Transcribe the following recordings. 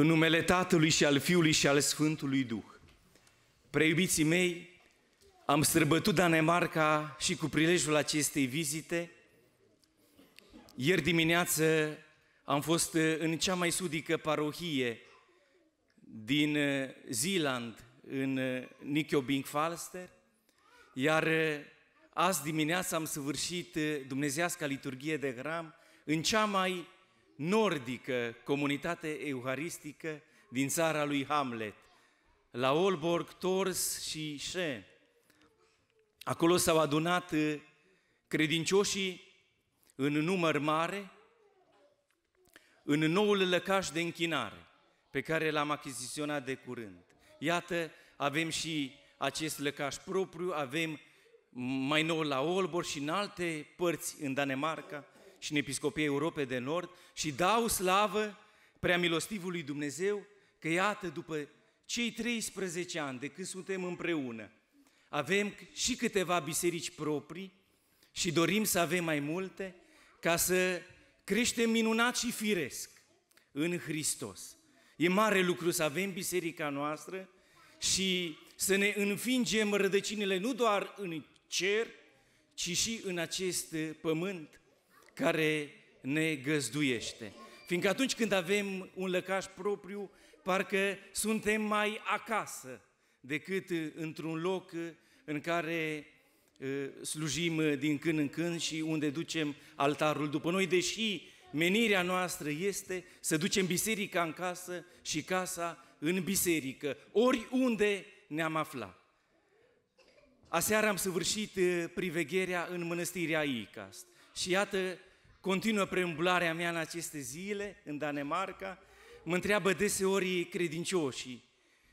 În numele Tatălui și al Fiului și al Sfântului Duh. Preiubiții mei, am străbătut Danemarca și cu prilejul acestei vizite. Ieri dimineață am fost uh, în cea mai sudică parohie din uh, Zeeland, în uh, Nichiobing Falster, iar azi dimineața am săvârșit Dumnezeiasca liturghie de Gram în cea mai nordică, comunitate euharistică din țara lui Hamlet, la Olborg, Tors și Șe. Acolo s-au adunat uh, credincioșii în număr mare, în noul lăcaș de închinare pe care l-am achiziționat de curând. Iată, avem și acest lăcaș propriu, avem mai nou la Olbor și în alte părți în Danemarca și în Episcopia Europei de Nord și dau slavă prea milostivului Dumnezeu că iată după cei 13 ani de când suntem împreună, avem și câteva biserici proprii și dorim să avem mai multe ca să creștem minunat și firesc în Hristos. E mare lucru să avem biserica noastră și să ne învingem rădăcinile nu doar în cer, ci și în acest pământ care ne găzduiește. Fiindcă atunci când avem un lăcaș propriu, parcă suntem mai acasă decât într-un loc în care slujim din când în când și unde ducem altarul după noi, deși menirea noastră este să ducem biserica în casă și casa în biserică, oriunde ne-am aflat. Aseară am săvârșit privegherea în mănăstirea Icast și iată Continuă preambularea mea în aceste zile, în Danemarca. Mă întreabă deseori credincioșii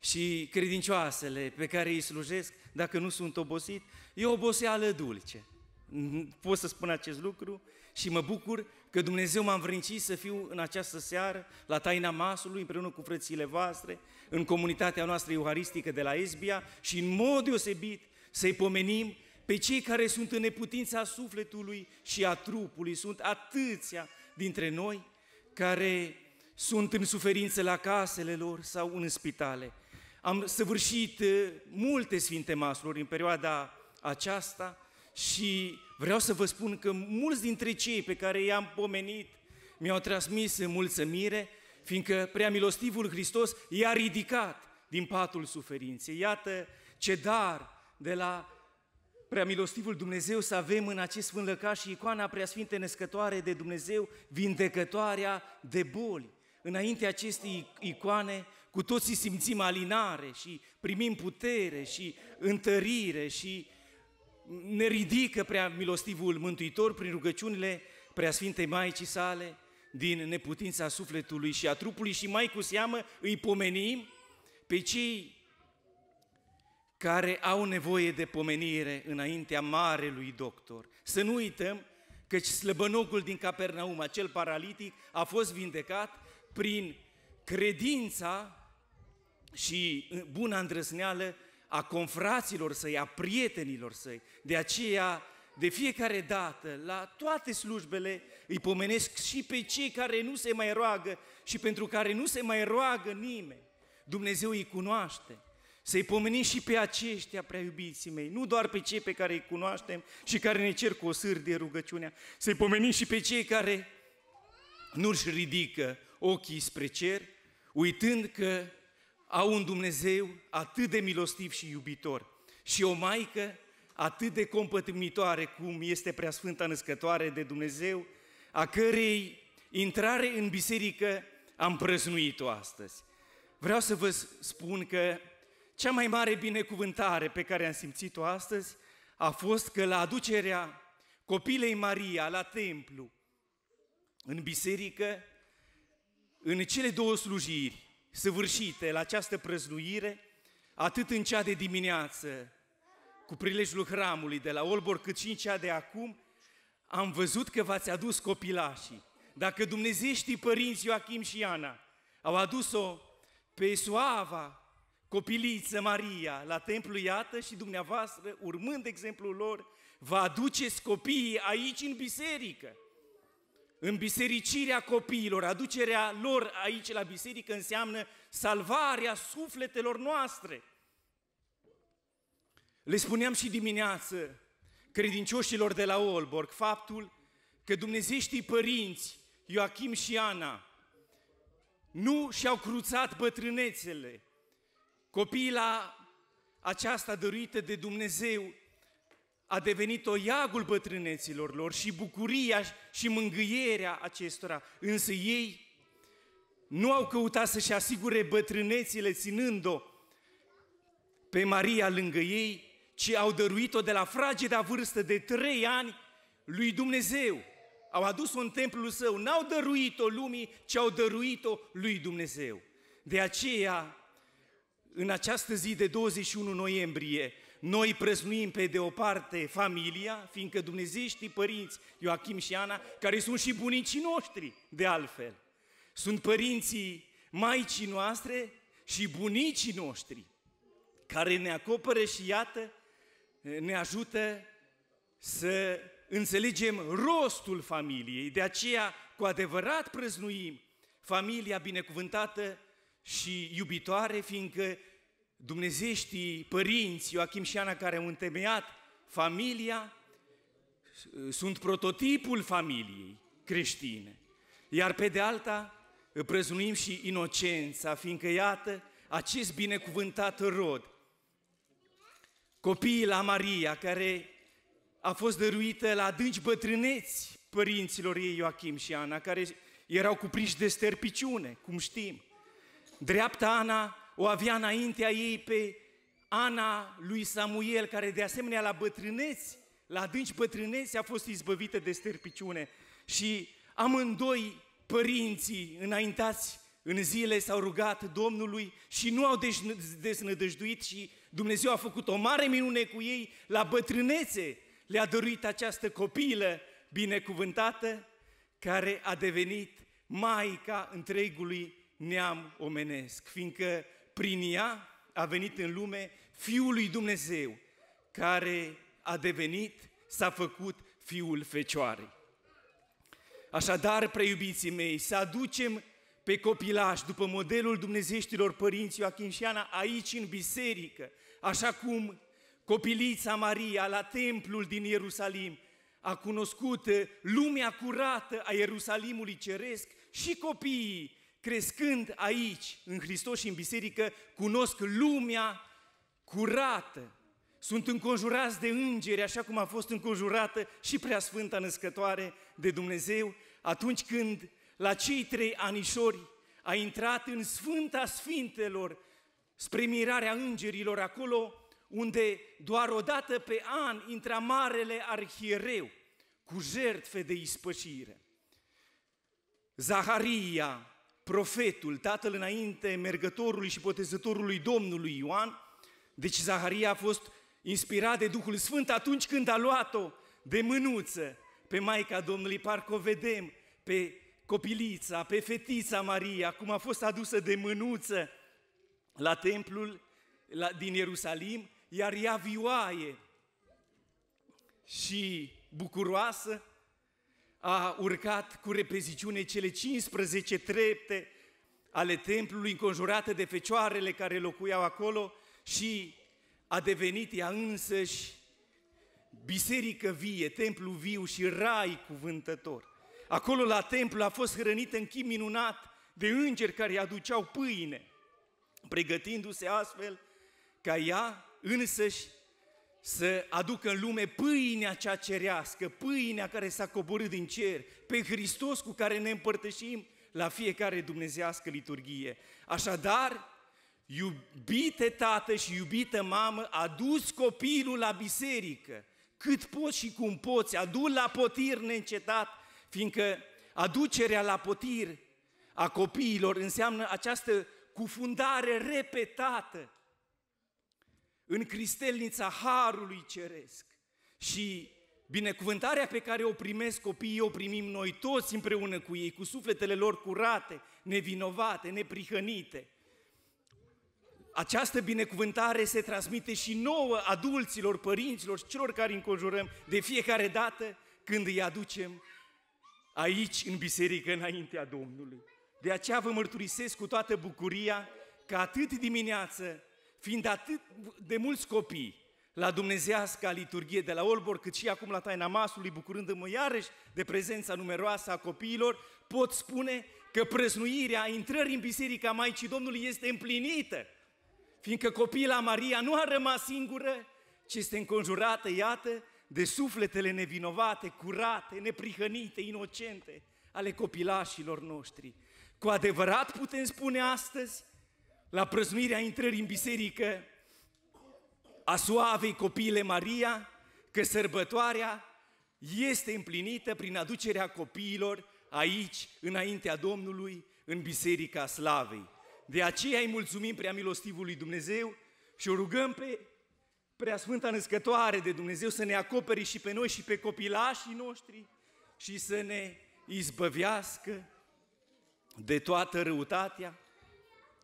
și credincioasele pe care îi slujesc, dacă nu sunt obosit, e o oboseală dulce. Mm, pot să spun acest lucru și mă bucur că Dumnezeu m-a învrâncit să fiu în această seară la taina masului împreună cu frățile voastre, în comunitatea noastră euharistică de la Esbia și în mod deosebit să-i pomenim pe cei care sunt în neputința sufletului și a trupului. Sunt atâția dintre noi care sunt în suferință la casele lor sau în spitale. Am săvârșit eh, multe Sfinte Masluri în perioada aceasta și vreau să vă spun că mulți dintre cei pe care i-am pomenit mi-au transmis mulțumire, fiindcă prea milostivul Hristos i-a ridicat din patul suferinței. Iată ce dar de la prea milostivul Dumnezeu să avem în acest sfânt lăcaș și icoana sfinte născătoare de Dumnezeu, vindecătoarea de boli. Înainte acestei icoane, cu toții simțim alinare și primim putere și întărire și ne ridică prea milostivul Mântuitor prin rugăciunile prea preasfintei Maicii sale, din neputința sufletului și a trupului și mai cu seamă îi pomenim pe cei care au nevoie de pomenire înaintea marelui doctor. Să nu uităm că slăbănocul din Capernaum, acel paralitic, a fost vindecat prin credința și uh, buna îndrăzneală a confraților săi, a prietenilor săi. De aceea, de fiecare dată, la toate slujbele, îi pomenesc și pe cei care nu se mai roagă și pentru care nu se mai roagă nimeni. Dumnezeu îi cunoaște. Să-i pomenim și pe aceștia, prea iubiții mei, nu doar pe cei pe care îi cunoaștem și care ne cer cu o de rugăciunea, să-i pomenim și pe cei care nu-și ridică ochii spre cer, uitând că au un Dumnezeu atât de milostiv și iubitor și o Maică atât de compătimitoare cum este prea sfânta Născătoare de Dumnezeu, a cărei intrare în biserică am prăznuit-o astăzi. Vreau să vă spun că cea mai mare binecuvântare pe care am simțit-o astăzi a fost că la aducerea copilei Maria la templu, în biserică, în cele două slujiri săvârșite la această prăzluire, atât în cea de dimineață, cu prilejul hramului de la Olbor, cât și în cea de acum, am văzut că v-ați adus copilașii. Dacă dumnezeștii părinți Ioachim și Ana au adus-o pe Suava, copiliță Maria la templu, iată, și dumneavoastră, urmând exemplul lor, vă aduceți copiii aici în biserică. În bisericirea copiilor, aducerea lor aici la biserică înseamnă salvarea sufletelor noastre. Le spuneam și dimineață credincioșilor de la Olborg faptul că dumnezeștii părinți, Ioachim și Ana, nu și-au cruțat bătrânețele, Copila aceasta dăruită de Dumnezeu a devenit o iagul bătrâneților lor și bucuria și mângâierea acestora. Însă ei nu au căutat să-și asigure bătrânețile ținând-o pe Maria lângă ei, ci au dăruit-o de la frageda vârstă de trei ani lui Dumnezeu. Au adus-o în templul său, n-au dăruit-o lumii, ci au dăruit-o lui Dumnezeu. De aceea, în această zi de 21 noiembrie, noi prăznuim pe de o parte familia, fiindcă dumnezeștii părinți, Ioachim și Ana, care sunt și bunicii noștri, de altfel, sunt părinții maicii noastre și bunicii noștri, care ne acoperă și iată, ne ajută să înțelegem rostul familiei. De aceea, cu adevărat prăznuim familia binecuvântată și iubitoare, fiindcă dumnezeștii părinți, Ioachim și Ana, care au întemeiat familia, sunt prototipul familiei creștine. Iar pe de alta, prăznuim și inocența, fiindcă iată acest binecuvântat rod, copiii la Maria, care a fost dăruită la adânci bătrâneți părinților ei Ioachim și Ana, care erau cuprinși de sterpiciune, cum știm. Dreapta Ana o avea înaintea ei pe Ana lui Samuel, care de asemenea la bătrâneți, la adânci bătrâneți, a fost izbăvită de sterpiciune. Și amândoi părinții înaintați în zile s-au rugat Domnului și nu au deci- desnădăjduit și Dumnezeu a făcut o mare minune cu ei la bătrânețe. Le-a dorit această copilă binecuvântată care a devenit Maica întregului neam omenesc, fiindcă prin ea a venit în lume Fiul lui Dumnezeu, care a devenit, s-a făcut Fiul Fecioarei. Așadar, preiubiții mei, să aducem pe copilași după modelul dumnezeștilor părinți Ioachim și Ana aici în biserică, așa cum copilița Maria la templul din Ierusalim a cunoscut lumea curată a Ierusalimului Ceresc și copiii crescând aici, în Hristos și în biserică, cunosc lumea curată. Sunt înconjurați de îngeri, așa cum a fost înconjurată și prea sfânta Născătoare de Dumnezeu, atunci când la cei trei anișori a intrat în Sfânta Sfintelor, spre mirarea îngerilor, acolo unde doar o dată pe an intra marele arhiereu cu jertfe de ispășire. Zaharia, profetul, tatăl înainte, mergătorului și botezătorului Domnului Ioan, deci Zaharia a fost inspirat de Duhul Sfânt atunci când a luat-o de mânuță pe Maica Domnului, parcă o vedem pe copilița, pe fetița Maria, cum a fost adusă de mânuță la templul la, din Ierusalim, iar ea vioaie și bucuroasă a urcat cu repreziciune cele 15 trepte ale templului înconjurată de fecioarele care locuiau acolo și a devenit ea însăși biserică vie, templu viu și rai cuvântător. Acolo la templu a fost hrănită în chip minunat de îngeri care îi aduceau pâine, pregătindu-se astfel ca ea însăși să aducă în lume pâinea cea cerească, pâinea care s-a coborât din cer, pe Hristos cu care ne împărtășim la fiecare dumnezească liturghie. Așadar, iubite tată și iubită mamă, aduți copilul la biserică, cât poți și cum poți, adu la potir neîncetat, fiindcă aducerea la potir a copiilor înseamnă această cufundare repetată în cristelnița Harului Ceresc. Și binecuvântarea pe care o primesc copiii, o primim noi toți împreună cu ei, cu sufletele lor curate, nevinovate, neprihănite. Această binecuvântare se transmite și nouă adulților, părinților și celor care înconjurăm de fiecare dată când îi aducem aici în biserică înaintea Domnului. De aceea vă mărturisesc cu toată bucuria că atât dimineață fiind atât de mulți copii la Dumnezeiasca liturghie de la Olbor, cât și acum la taina masului, bucurându-mă iarăși de prezența numeroasă a copiilor, pot spune că prăznuirea intrării în Biserica Maicii Domnului este împlinită, fiindcă copila Maria nu a rămas singură, ci este înconjurată, iată, de sufletele nevinovate, curate, neprihănite, inocente ale copilașilor noștri. Cu adevărat putem spune astăzi la prăznuirea intrării în biserică a suavei copiile Maria, că sărbătoarea este împlinită prin aducerea copiilor aici, înaintea Domnului, în Biserica Slavei. De aceea îi mulțumim prea milostivului Dumnezeu și o rugăm pe prea sfânta născătoare de Dumnezeu să ne acopere și pe noi și pe copilașii noștri și să ne izbăvească de toată răutatea,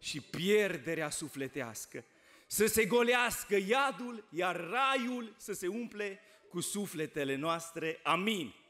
și pierderea sufletească, să se golească iadul, iar raiul să se umple cu sufletele noastre. Amin.